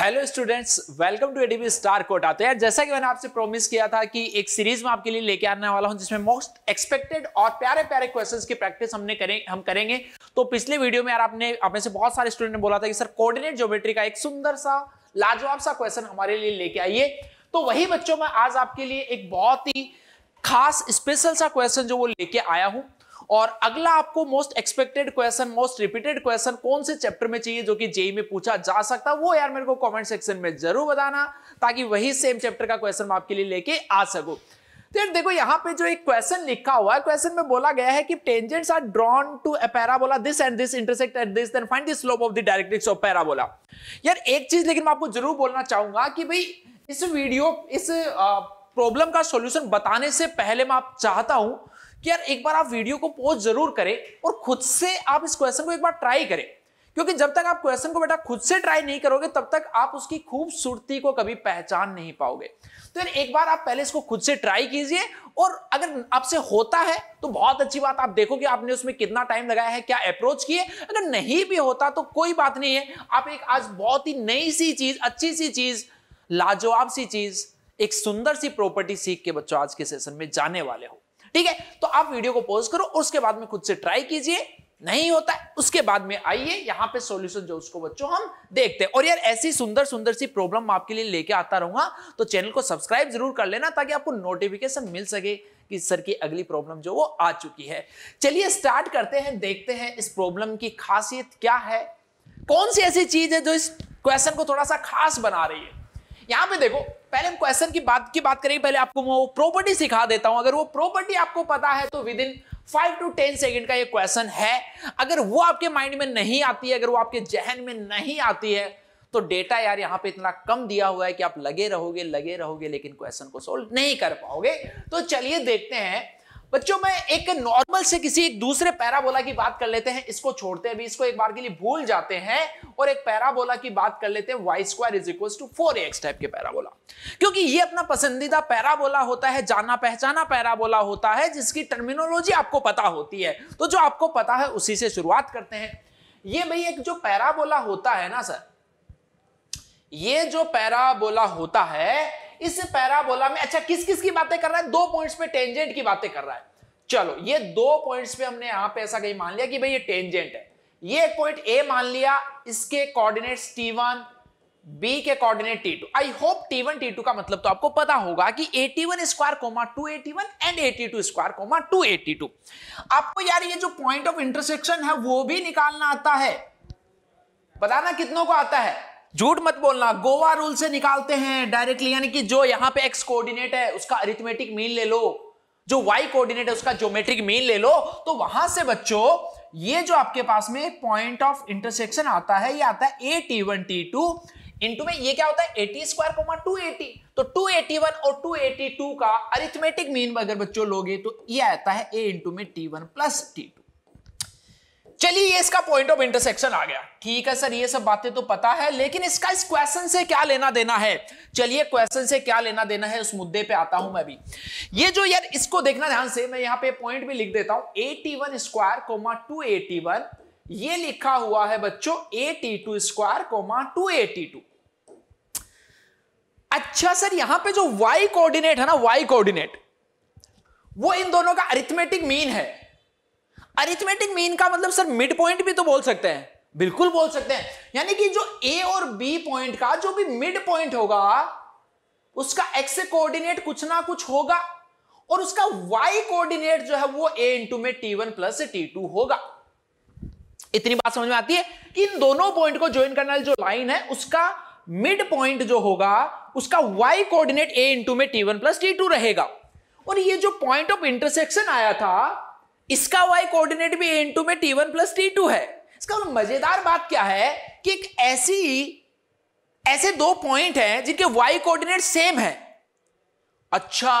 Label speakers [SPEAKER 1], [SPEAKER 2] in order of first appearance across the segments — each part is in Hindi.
[SPEAKER 1] Hello students welcome to ADB star Kota तो यार जैसा कि मैंने आपसे प्रॉमिस किया था कि एक सीरीज में आपके लिए लेके आने वाला हूं जिसमें मोस्ट एक्सपेक्टेड और प्यारे प्यारे क्वेश्चंस की प्रैक्टिस हमने करें हम करेंगे तो पिछले वीडियो में यार आपने आप में से बहुत सारे स्टूडेंट ने बोला था कि सर कोऑर्डिनेट ज्योमेट्री का एक सुंदर सा लाजवाब सा क्वेश्चन हमारे लिए लेके आइए तो वही बच्चों में आज आपके लिए एक बहुत ही खास स्पेशल सा क्वेश्चन जो वो लेके आया हूं और अगला आपको most expected question most repeated question कौन से चैप्टर में चाहिए जो कि जेई में पूछा जा सकता है वो यार मेरे को कमेंट सेक्शन में जरूर बताना ताकि वही सेम चैप्टर का क्वेश्चन मैं आपके लिए लेके आ सकूं तो देखो यहाँ पे जो एक क्वेश्चन लिखा हुआ है क्वेश्चन में बोला गया है कि tangents are drawn to a parabola this and this intersect at this then find the slope of the directrix of parabola यार एक चीज लेकिन मैं आपको जरूर बोलना चाहूंगा कि भाई इस वीडियो इस प्रॉब्लम का सॉल्यूशन बताने से पहले मैं आप चाहता हूं कि यार एक बार आप वीडियो को पोज जरूर करें और खुद से आप इस क्वेश्चन को एक बार ट्राई करें क्योंकि जब तक आप क्वेश्चन को बेटा खुद से ट्राई नहीं करोगे तब तक आप उसकी खूबसूरती को कभी पहचान नहीं पाओगे तो यार एक बार आप पहले इसको खुद से ट्राई कीजिए और अगर आपसे होता है तो बहुत अच्छी बात आप देखो कि आपने उसमें कितना टाइम लगाया है क्या अप्रोच किए अगर नहीं भी होता तो कोई बात नहीं है आप एक आज बहुत ही नई सी चीज अच्छी सी चीज लाजवाब सी चीज एक सुंदर सी प्रॉपर्टी सीख के बच्चों आज के सेशन में जाने वाले हो ठीक है तो आप वीडियो को पॉज करो और उसके बाद में खुद से ट्राई कीजिए नहीं होता है उसके बाद में आइए यहाँ पे सॉल्यूशन जो उसको बच्चों हम देखते हैं और यार ऐसी सुंदर सुंदर सी प्रॉब्लम आपके लिए लेके आता रहूंगा तो चैनल को सब्सक्राइब जरूर कर लेना ताकि आपको नोटिफिकेशन मिल सके कि सर की अगली प्रॉब्लम जो वो आ चुकी है चलिए स्टार्ट करते हैं देखते हैं इस प्रॉब्लम की खासियत क्या है कौन सी ऐसी चीज है जो इस क्वेश्चन को थोड़ा सा खास बना रही है यहां पे देखो पहले हम क्वेश्चन की बात की बात करेंगे पहले आपको मैं वो प्रॉपर्टी सिखा देता हूं अगर वो प्रॉपर्टी आपको पता है तो within five to ten second का ये क्वेश्चन है अगर वो आपके माइंड में नहीं आती है अगर वो आपके जहन में नहीं आती है तो डेटा यार यहां पे इतना कम दिया हुआ है कि आप लगे रहोगे लगे रहोगे लेकिन क्वेश्चन को सोल्व नहीं कर पाओगे तो चलिए देखते हैं बच्चों मैं एक नॉर्मल से किसी एक दूसरे पैराबोला की बात कर लेते हैं इसको छोड़ते हैं भी इसको एक बार के लिए भूल जाते हैं और एक पैराबोला की बात कर लेते हैं Y square is equal to four X type के पैराबोला क्योंकि ये अपना पसंदीदा पैराबोला होता है जाना पहचाना पैराबोला होता है जिसकी टर्मिनोलॉजी आपको पता होती है तो जो आपको पता है उसी से शुरुआत करते हैं ये भाई एक जो पैराबोला होता है ना सर ये जो पैराबोला होता है इस पैराबोला में अच्छा किस किस की बातें कर रहा है दो पॉइंट्स पे टेंजेंट की बातें कर रहा है चलो ये दो पॉइंट्स पे हमने यहां पे ऐसा कहीं मान लिया कि भाई ये टेंजेंट है ये एक पॉइंट ए मान लिया इसके कोऑर्डिनेट्स टी वन बी के coordinate T two I hope T one T two का मतलब तो आपको पता होगा कि A T one square comma two A T one and A T two square comma two A T two आपको यार ये जो पॉइंट ऑफ इंटरसेक्शन है वो भी निकालना आता है बताना कितनों को आता है झूठ मत बोलना गोवा रूल से निकालते हैं डायरेक्टली यानी कि जो यहां पे एक्स कोऑर्डिनेट है उसका अरिथमेटिक मीन ले लो जो वाई कोऑर्डिनेट है उसका ज्योमेट्रिक मीन ले लो तो वहां से बच्चों ये जो आपके पास में पॉइंट ऑफ इंटरसेक्शन आता है ये आता है A T one T two into में ये क्या होता है A T square comma two A T तो टू एटी वन और टू एटी टू का अरिथमेटिक मीन अगर बच्चों लोगे तो ये आता है ए इंटू में टी वन प्लस टी चलिए ये इसका पॉइंट ऑफ इंटरसेक्शन आ गया ठीक है सर ये सब बातें तो पता है लेकिन इसका इस क्वेश्चन से क्या लेना देना है चलिए क्वेश्चन से क्या लेना देना है उस मुद्दे पे आता हूं मैं भी ये जो यार इसको देखना ध्यान से मैं यहां पे पॉइंट भी लिख देता हूं A T one square comma two A T one ये लिखा हुआ है बच्चों A T two square comma two A T two अच्छा सर यहां पर जो वाई कोऑर्डिनेट है ना वाई कोऑर्डिनेट वो इन दोनों का अरिथमेटिक मीन है अरिथमेटिक मीन का मतलब सर मिड पॉइंट भी तो बोल सकते हैं बिल्कुल बोल सकते हैं यानी कि जो ए और बी पॉइंट का जो भी मिड पॉइंट होगा उसका एक्स कोऑर्डिनेट कुछ ना कुछ होगा और उसका वाई कोऑर्डिनेट जो है वो ए इंटू में T one plus T two होगा इतनी बात समझ में आती है कि इन दोनों पॉइंट को ज्वाइन करने वाली जो लाइन है उसका मिड पॉइंट जो होगा उसका वाई कोऑर्डिनेट ए इंटू में T one plus T two रहेगा और ये जो पॉइंट ऑफ इंटरसेक्शन आया था इसका वाई कोऑर्डिनेट भी ए इंटू में T one plus T two है इसका मतलब मजेदार बात क्या है कि एक ऐसी ऐसे दो पॉइंट हैं जिनके वाई कोऑर्डिनेट सेम है अच्छा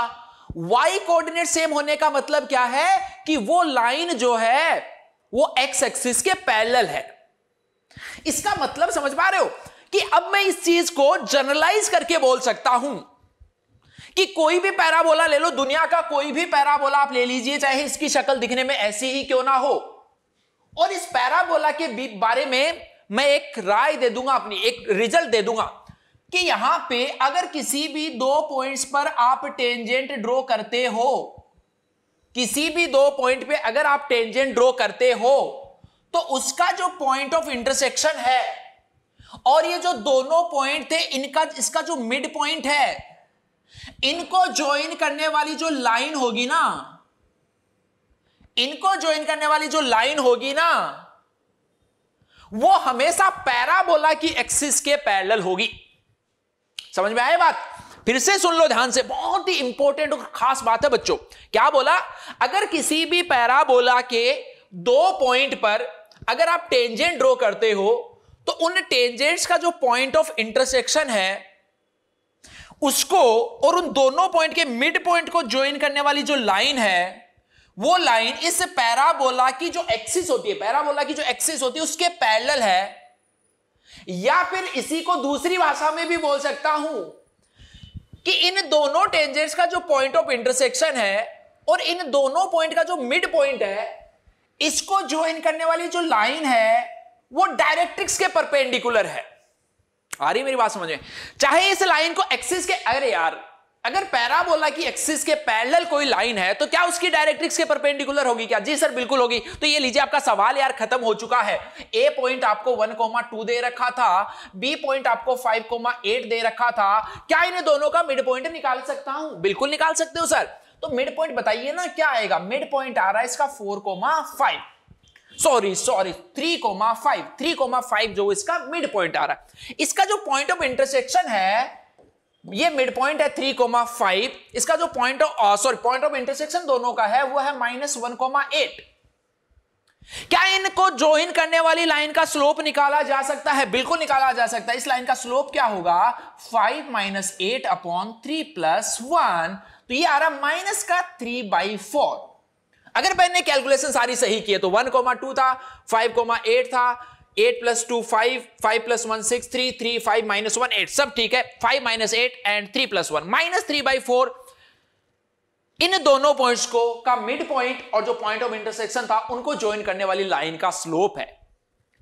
[SPEAKER 1] वाई कोऑर्डिनेट सेम होने का मतलब क्या है कि वो लाइन जो है वो एक्स एक्सिस के पैरेलल है इसका मतलब समझ पा रहे हो कि अब मैं इस चीज को जनरलाइज करके बोल सकता हूं कि कोई भी पैराबोला ले लो दुनिया का कोई भी पैराबोला आप ले लीजिए चाहे इसकी शक्ल दिखने में ऐसी ही क्यों ना हो और इस पैराबोला के बारे में मैं एक राय दे दूंगा अपनी एक रिजल्ट दे दूंगा कि यहां पे अगर किसी भी दो पॉइंट्स पर आप टेंजेंट ड्रॉ करते हो किसी भी दो पॉइंट पे अगर आप टेंजेंट ड्रॉ करते हो तो उसका जो पॉइंट ऑफ इंटरसेक्शन है और ये जो दोनों पॉइंट थे इनका इसका जो मिड पॉइंट है इनको ज्वाइन करने वाली जो लाइन होगी ना इनको ज्वाइन करने वाली जो लाइन होगी ना वो हमेशा पैराबोला की एक्सिस के पैरेलल होगी समझ में आए बात फिर से सुन लो ध्यान से बहुत ही इंपॉर्टेंट और खास बात है बच्चों क्या बोला अगर किसी भी पैराबोला के दो पॉइंट पर अगर आप टेंजेंट ड्रॉ करते हो तो उन टेंजेंट्स का जो पॉइंट ऑफ इंटरसेक्शन है उसको और उन दोनों पॉइंट के मिड पॉइंट को ज्वाइन करने वाली जो लाइन है वो लाइन इस पैराबोला की जो एक्सिस होती है पैराबोला की जो एक्सिस होती है उसके पैरेलल है या फिर इसी को दूसरी भाषा में भी बोल सकता हूं कि इन दोनों टेंजेंट्स का जो पॉइंट ऑफ इंटरसेक्शन है और इन दोनों पॉइंट का जो मिड पॉइंट है इसको ज्वाइन करने वाली जो लाइन है वो डायरेक्ट्रिक्स के परपेंडिकुलर है आ रही मेरी बात समझ में चाहे इस लाइन को एक्सिस के अरे यार अगर पैराबोला की एक्सिस के पैरेलल कोई लाइन है तो क्या उसकी डायरेक्ट्रिक्स के परपेंडिकुलर होगी क्या जी सर बिल्कुल होगी तो ये लीजिए आपका सवाल यार खत्म हो चुका है ए पॉइंट आपको 1.2 दे रखा था बी पॉइंट आपको 5.8 दे रखा था क्या इन्हें दोनों का मिड पॉइंट निकाल सकता हूं बिल्कुल निकाल सकते हो सर तो मिड पॉइंट बताइए ना क्या आएगा मिड पॉइंट आ रहा है इसका 4.5 sorry sorry three comma five three comma five जो इसका मिड पॉइंट आ रहा है इसका जो पॉइंट ऑफ इंटरसेक्शन है ये मिड पॉइंट है थ्री कोमा फाइव इसका जो point of sorry point of intersection दोनों का है वो है माइनस वन कोमा एट क्या इनको ज्वाइन करने वाली लाइन का स्लोप निकाला जा सकता है बिल्कुल निकाला जा सकता है इस लाइन का स्लोप क्या होगा five minus eight upon three plus one तो ये आ रहा माइनस का थ्री बाई फोर अगर मैंने कैलकुलेशन सारी सही की है तो वन कोमा टू था फाइव कोमा एट था eight plus two five five plus one six three three five minus one eight सब ठीक है five minus eight and three plus one minus three by four इन दोनों पॉइंट्स को का मिड पॉइंट और जो पॉइंट ऑफ इंटरसेक्शन था उनको ज्वाइन करने वाली लाइन का स्लोप है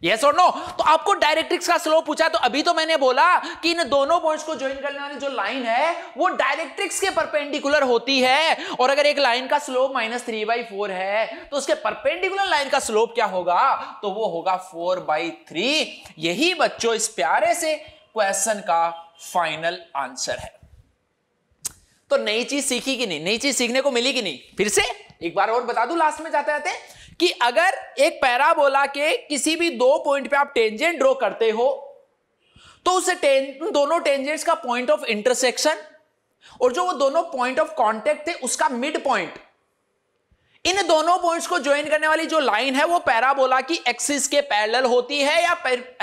[SPEAKER 1] yes or no? तो आपको डायरेक्ट्रिक्स का स्लोप पूछा तो अभी तो मैंने बोला कि इन दोनों पॉइंट्स को ज्वाइन करने वाली जो लाइन है वो डायरेक्ट्रिक्स के परपेंडिकुलर होती है और अगर एक लाइन का slope minus three by four है तो उसके परपेंडिकुलर लाइन का स्लोप क्या होगा तो वो होगा फोर बाई थ्री यही बच्चों इस प्यारे से क्वेश्चन का फाइनल आंसर है तो नई चीज सीखी कि नहीं नई चीज सीखने को मिली कि नहीं फिर से एक बार और बता दू लास्ट में जाते जाते कि अगर एक पैराबोला के किसी भी दो पॉइंट पे आप टेंजेंट ड्रॉ करते हो तो उसे टें, दोनों टेंजेंट्स का पॉइंट ऑफ इंटरसेक्शन और जो वो दोनों पॉइंट ऑफ कांटेक्ट थे उसका मिड पॉइंट इन दोनों पॉइंट्स को ज्वाइन करने वाली जो लाइन है वो पैराबोला की एक्सिस के पैरेलल होती है या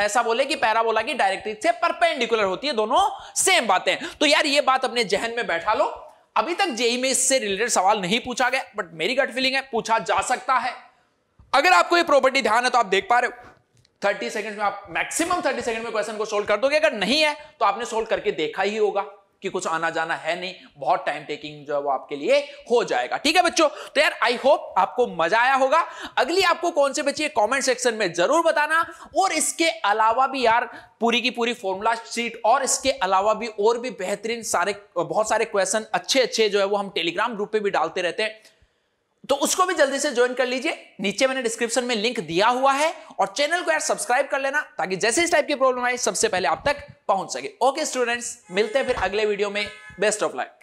[SPEAKER 1] ऐसा बोले कि पैराबोला की डायरेक्ट्रिक्स से परपेंडिकुलर होती है दोनों सेम बातें तो यार ये बात अपने जहन में बैठा लो अभी तक जेई में इससे रिलेटेड सवाल नहीं पूछा गया बट मेरी गट फीलिंग है पूछा जा सकता है अगर आपको ये प्रॉपर्टी ध्यान है तो आप देख पा रहे हो 30 सेकंड में आप मैक्सिमम थर्टी सेकंड में क्वेश्चन को सोल्व कर दोगे अगर नहीं है तो आपने सोल्व करके देखा ही होगा कि कुछ आना जाना है नहीं बहुत टाइम टेकिंग जो है वो आपके लिए हो जाएगा ठीक है बच्चों तो यार आई होप आपको मजा आया होगा अगली आपको कौन से बच्चे कमेंट सेक्शन में जरूर बताना और इसके अलावा भी यार पूरी की पूरी फॉर्मूला शीट और इसके अलावा भी और भी बेहतरीन सारे बहुत सारे क्वेश्चन अच्छे अच्छे जो है वो हम टेलीग्राम ग्रुप पे भी डालते रहते हैं तो उसको भी जल्दी से ज्वाइन कर लीजिए नीचे मैंने डिस्क्रिप्शन में लिंक दिया हुआ है और चैनल को यार सब्सक्राइब कर लेना ताकि जैसे इस टाइप की प्रॉब्लम आए सबसे पहले आप तक पहुंच सके ओके स्टूडेंट्स मिलते हैं फिर अगले वीडियो में बेस्ट ऑफ लक